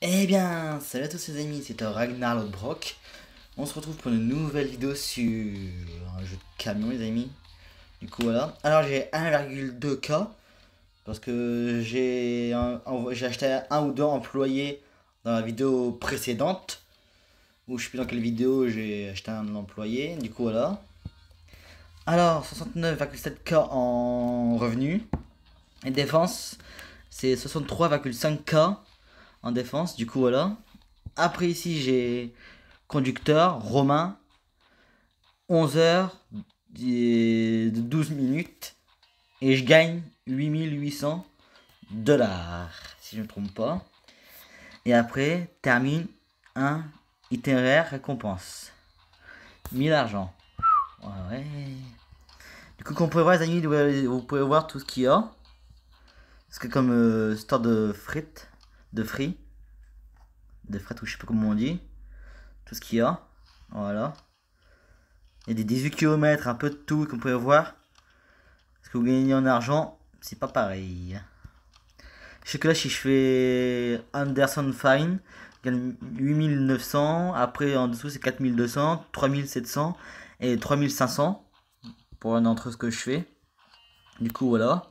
Eh bien, salut à tous les amis, c'est Ragnar Lodbrok On se retrouve pour une nouvelle vidéo sur un jeu de camion, les amis. Du coup, voilà. Alors, j'ai 1,2K parce que j'ai acheté un ou deux employés dans la vidéo précédente. Ou je sais plus dans quelle vidéo j'ai acheté un employé. Du coup, voilà. Alors, 69,7K en revenus. Et défense, c'est 63,5K défense, du coup voilà. Après ici j'ai conducteur, Romain, 11h, 12 minutes, et je gagne 8800 dollars, si je ne me trompe pas. Et après, termine un itinéraire récompense. 1000 argent. Du coup, qu'on peut voir, les amis, vous pouvez voir tout ce qu'il y a. Parce que comme euh, store de frites de free, de fret ou je sais pas comment on dit, tout ce qu'il y a, voilà. Il y a des 18 km, un peu de tout comme vous pouvez voir. Ce que vous gagnez en argent, c'est pas pareil. Je sais que là, si je fais Anderson Fine, je gagne 8900. Après, en dessous, c'est 4200, 3700 et 3500 pour un entre ce que je fais. Du coup, voilà.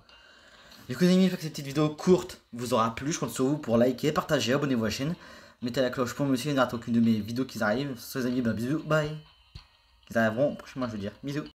Du coup, les amis, j'espère que cette petite vidéo courte vous aura plu. Je compte sur vous pour liker, partager, abonnez-vous à la chaîne. Mettez la cloche pour me suivre et aucune de mes vidéos qui arrivent. Sur les amis, bah, bisous, bye. Ils arriveront prochainement, je veux dire. Bisous.